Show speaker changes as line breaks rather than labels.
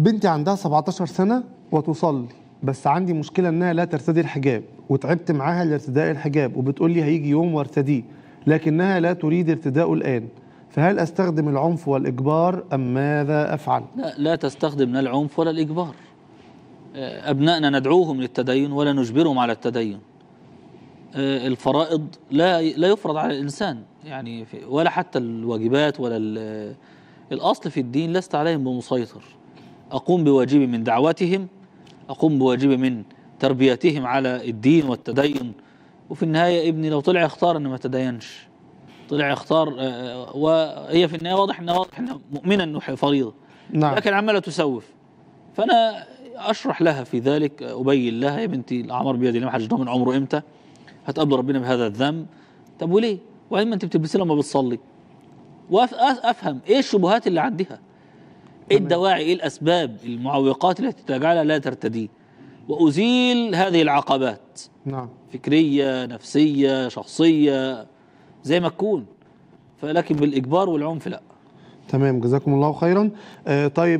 بنتي عندها 17 سنه وتصلي بس عندي مشكله انها لا ترتدي الحجاب وتعبت معاها لارتداء الحجاب وبتقول لي هيجي يوم وارتديه لكنها لا تريد ارتداءه الان فهل استخدم العنف والاجبار ام ماذا افعل لا
لا تستخدم لا العنف ولا الاجبار آه، ابنائنا ندعوهم للتدين ولا نجبرهم على التدين آه، الفرائض لا لا يفرض على الانسان يعني ولا حتى الواجبات ولا آه، الاصل في الدين لست عليهم بمسيطر أقوم بواجبي من دعوتهم أقوم بواجبي من تربيتهم على الدين والتدين وفي النهاية ابني لو طلع اختار أنه ما تدينش طلع اختار آه، آه، وهي في النهاية واضح أنها واضح أنها مؤمنة أنه فريضة نعم. لكن عمالة تسوف فأنا أشرح لها في ذلك أبين لها يا بنتي الأعمار بيدي لما حدش من عمره إمتى هتقبل ربنا بهذا الذنب طب وليه؟ وعندما أنت بتلبسي لما بتصلي وأفهم إيه الشبهات اللي عندها إيه الدواعي إيه الأسباب المعوقات التي تجعلها لا ترتديه وأزيل هذه العقبات نعم فكرية نفسية شخصية زي ما
تكون فلكن بالإجبار والعنف لا تمام جزاكم الله خيرا آه طيب